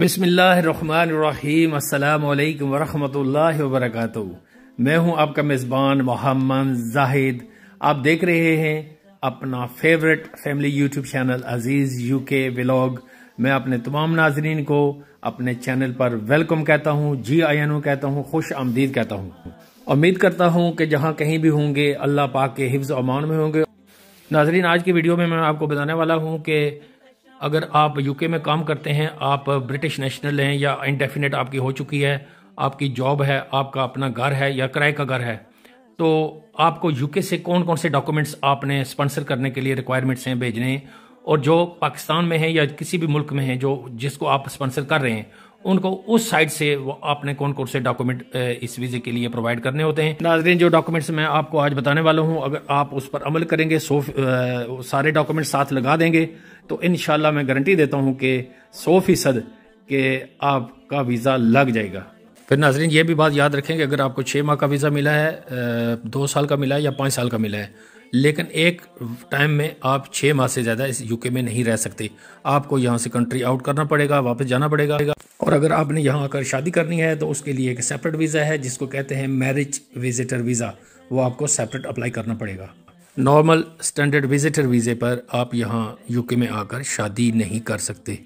बसमीम अल्लाम वरहमल वरक मैं हूं आपका मेज़बान मोहम्मद जाहिद आप देख रहे हैं अपना favourite family YouTube channel Aziz UK vlog मैं अपने तमाम नाजरीन को अपने चैनल पर वेलकम कहता हूं जी आयन कहता हूं खुश आमदीद कहता हूं उम्मीद करता हूं कि जहां कहीं भी होंगे अल्लाह पाक के हिफ्ज़ अमान में होंगे नाजरीन आज की वीडियो में मैं आपको बताने वाला हूं कि अगर आप यूके में काम करते हैं आप ब्रिटिश नेशनल हैं या इनडेफिनेट आपकी हो चुकी है आपकी जॉब है आपका अपना घर है या किराए का घर है तो आपको यूके से कौन कौन से डॉक्यूमेंट्स आपने स्पॉन्सर करने के लिए रिक्वायरमेंट्स हैं भेजने और जो पाकिस्तान में है या किसी भी मुल्क में है जो जिसको आप स्पॉन्सर कर रहे हैं उनको उस साइड से वो आपने कौन कौन से डॉक्यूमेंट इस वीजे के लिए प्रोवाइड करने होते हैं नाजरीन जो डॉक्यूमेंट्स मैं आपको आज बताने वाला हूँ अगर आप उस पर अमल करेंगे सौ सारे डॉक्यूमेंट साथ लगा देंगे तो इन मैं गारंटी देता हूँ कि सौ फीसद के आपका वीज़ा लग जाएगा फिर नाजरीन ये भी बात याद रखें कि अगर आपको छः माह का वीज़ा मिला है दो साल का मिला है या पाँच साल का मिला है लेकिन एक टाइम में आप छः माह से ज़्यादा इस यूके में नहीं रह सकते आपको यहाँ से कंट्री आउट करना पड़ेगा वापस जाना पड़ेगा और अगर आपने यहाँ आकर शादी करनी है तो उसके लिए एक सेपरेट वीज़ा है जिसको कहते हैं मैरिज विजिटर वीज़ा वो आपको सेपरेट अप्लाई करना पड़ेगा नॉर्मल स्टैंडर्ड विजिटर वीज़े पर आप यहाँ यूके में आकर शादी नहीं कर सकते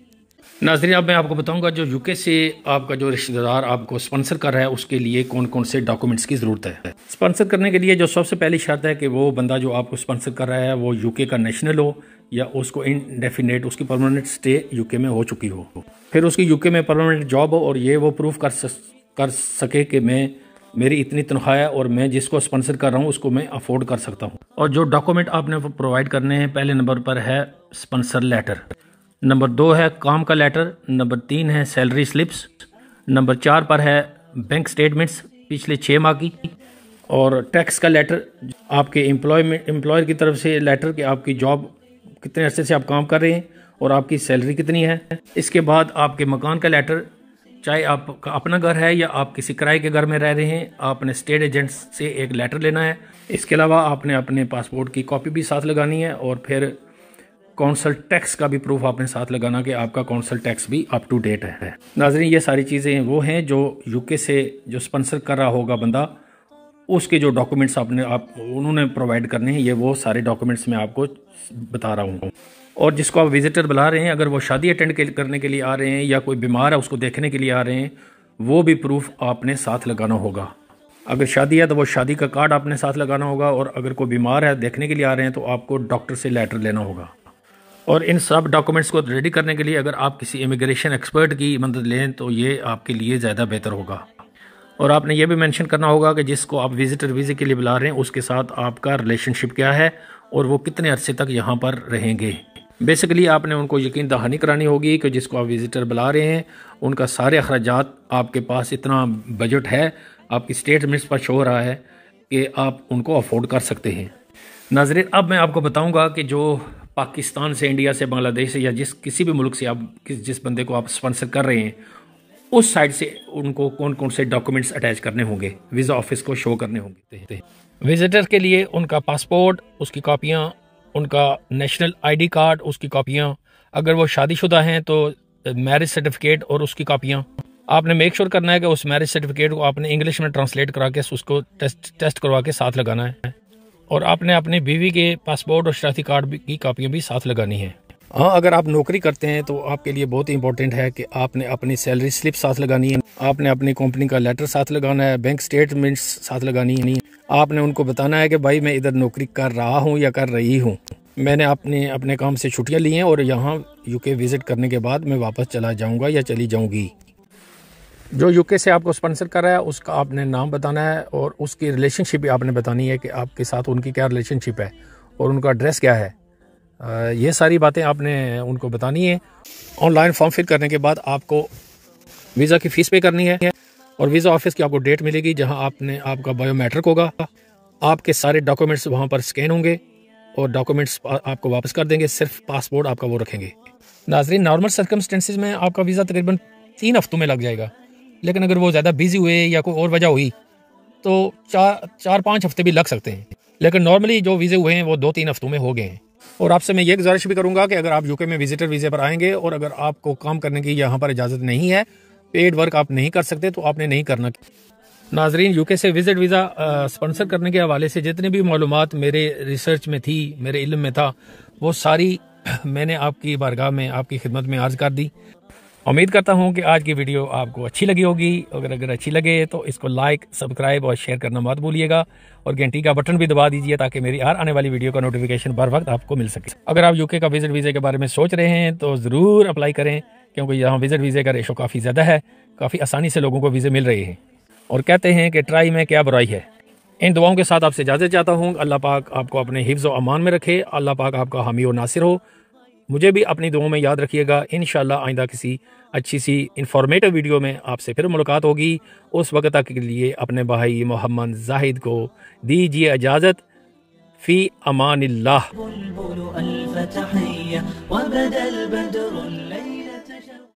नाजरीन अब मैं आपको बताऊंगा जो यूके से आपका जो रिश्तेदार आपको स्पॉन्सर कर रहा है उसके लिए कौन कौन से डॉक्यूमेंट्स की ज़रूरत है स्पॉन्सर करने के लिए जो सबसे पहली शर्त है कि वो बंदा जो आपको स्पॉन्सर कर रहा है वो यूके का नेशनल हो या उसको इनडेफिनेट उसकी परमानेंट स्टे यूके में हो चुकी हो फिर उसकी यूके में परमानेंट जॉब हो और ये वो प्रूफ कर कर सके कि मैं मेरी इतनी तनख्वाह है और मैं जिसको स्पॉन्सर कर रहा हूँ उसको मैं अफोर्ड कर सकता हूँ और जो डॉक्यूमेंट आपने प्रोवाइड करने हैं पहले नंबर पर है स्पॉन्सर लेटर नंबर दो है काम का लेटर नंबर तीन है सैलरी स्लिप्स नंबर चार पर है बैंक स्टेटमेंट्स पिछले छः माह की और टैक्स का लेटर आपके एम्प्लॉयमेंट एम्प्लॉयर की तरफ से लेटर कि आपकी जॉब कितने अर्से से आप काम कर रहे हैं और आपकी सैलरी कितनी है इसके बाद आपके मकान का लेटर चाहे आपका अपना घर है या आप किसी किराए के घर में रह रहे हैं आपने स्टेट एजेंट से एक लेटर लेना है इसके अलावा आपने अपने पासपोर्ट की कॉपी भी साथ लगानी है और फिर कौंसल टैक्स का भी प्रूफ आपने साथ लगाना कि आपका कौंसल टैक्स भी अप टू डेट है नाजरीन ये सारी चीज़ें वो हैं जो यूके से जो स्पॉन्सर कर रहा होगा बंदा उसके जो डॉक्यूमेंट्स आपने आप उन्होंने प्रोवाइड करने हैं ये वो सारे डॉक्यूमेंट्स मैं आपको बता रहा हूँ और जिसको आप विजिटर बुला रहे हैं अगर वो शादी अटेंड करने के लिए आ रहे हैं या कोई बीमार है उसको देखने के लिए आ रहे हैं वो भी प्रूफ आपने साथ लगाना होगा अगर शादी है तो वो शादी का कार्ड आपने साथ लगाना होगा और अगर कोई बीमार है देखने के लिए आ रहे हैं तो आपको डॉक्टर से लेटर लेना होगा और इन सब डॉक्यूमेंट्स को रेडी करने के लिए अगर आप किसी इमिग्रेशन एक्सपर्ट की मदद लें तो ये आपके लिए ज़्यादा बेहतर होगा और आपने ये भी मेंशन करना होगा कि जिसको आप विजिटर वीज़े के लिए बुला रहे हैं उसके साथ आपका रिलेशनशिप क्या है और वो कितने अरसे तक यहाँ पर रहेंगे बेसिकली आपने उनको यकीन दहानी करानी होगी कि जिसको आप विज़िटर बुला रहे हैं उनका सारे अखराज आपके पास इतना बजट है आपकी स्टेटमेंट्स पर शो रहा है कि आप उनको अफोर्ड कर सकते हैं नाजरीन अब मैं आपको बताऊंगा कि जो पाकिस्तान से इंडिया से बांग्लादेश से या जिस किसी भी मुल्क से आप किस जिस बंदे को आप स्पॉन्सर कर रहे हैं उस साइड से उनको कौन कौन से डॉक्यूमेंट्स अटैच करने होंगे वीज़ा ऑफिस को शो करने होंगे विजिटर के लिए उनका पासपोर्ट उसकी कापियाँ उनका नेशनल आईडी कार्ड उसकी कापियाँ अगर वो शादीशुदा हैं तो मैरिज सर्टिफिकेट और उसकी कापियाँ आपने मेक श्योर sure करना है कि उस मैरिज सर्टिफिकेट को आपने इंग्लिश में ट्रांसलेट करा के उसको टेस्ट टेस्ट करवा के साथ लगाना है और आपने अपनी बीवी के पासपोर्ट और शराती कार्ड की कापियाँ भी साथ लगानी है हाँ अगर आप नौकरी करते हैं तो आपके लिए बहुत इंपॉर्टेंट है कि आपने अपनी सैलरी स्लिप साथ लगानी है आपने अपनी कंपनी का लेटर साथ लगाना है बैंक स्टेटमेंट्स साथ लगानी है आपने उनको बताना है कि भाई मैं इधर नौकरी कर रहा हूँ या कर रही हूँ मैंने अपने अपने काम से छुट्टियाँ ली हैं और यहाँ यूके विज़िट करने के बाद मैं वापस चला जाऊँगा या चली जाऊँगी जो यूके से आपको स्पॉन्सर कर रहा है उसका आपने नाम बताना है और उसकी रिलेशनशिप भी आपने बतानी है कि आपके साथ उनकी क्या रिलेशनशिप है और उनका एड्रेस क्या है ये सारी बातें आपने उनको बतानी है ऑनलाइन फॉर्म फिल करने के बाद आपको वीज़ा की फ़ीस पे करनी है और वीज़ा ऑफिस की आपको डेट मिलेगी जहां आपने आपका बायोमेट्रिक होगा आपके सारे डॉक्यूमेंट्स वहां पर स्कैन होंगे और डॉक्यूमेंट्स आपको वापस कर देंगे सिर्फ पासपोर्ट आपका वो रखेंगे नाजरीन नॉर्मल सर्कमस्टेंसेज में आपका वीज़ा तकरीबन तीन हफ्तों में लग जाएगा लेकिन अगर वो ज़्यादा बिजी हुए या कोई और वजह हुई तो चार चार पाँच हफ्ते भी लग सकते हैं लेकिन नॉर्मली जो वीज़े हुए हैं वो दो तीन हफ्तों में हो गए हैं और आपसे मैं ये गुजारिश भी करूँगा कि अगर आप यूके में विजिटर वीज़े पर आएंगे और अगर आपको काम करने की यहाँ पर इजाज़त नहीं है पेड वर्क आप नहीं कर सकते तो आपने नहीं करना नाजरीन यूके से विजिट वीज़ा स्पॉन्सर करने के हवाले से जितनी भी मालूम मेरे रिसर्च में थी मेरे इल्म में था वो सारी मैंने आपकी बारगाह में आपकी खिदमत में अर्ज कर दी उम्मीद करता हूँ कि आज की वीडियो आपको अच्छी लगी होगी अगर अगर अच्छी लगे तो इसको लाइक सब्सक्राइब और शेयर करना मत भूलिएगा और घंटी का बटन भी दबा दीजिए ताकि मेरी हर आने वाली वीडियो का नोटिफिकेशन बर वक्त आपको मिल सके अगर आप यूके का विजिट वीज़े के बारे में सोच रहे हैं तो ज़रूर अप्लाई करें क्योंकि यहाँ विजिट वीज़े का रेशो काफ़ी ज़्यादा है काफ़ी आसानी से लोगों को वीज़े मिल रहे हैं और कहते हैं कि ट्राई में क्या बुराई है इन दुआओं के साथ आपसे इजाज़त चाहता हूँ अल्लाह पाक आपको अपने हिफ्ज़ अमान में रखे अल्लाह पाक आपका हामी और नासिर हो मुझे भी अपनी दुआओं में याद रखिएगा इन आइंदा किसी अच्छी सी इन्फॉर्मेटिव वीडियो में आपसे फिर मुलाकात होगी उस वक्त तक के लिए अपने भाई मोहम्मद जाहिद को दीजिए इजाज़त फ़ी अमान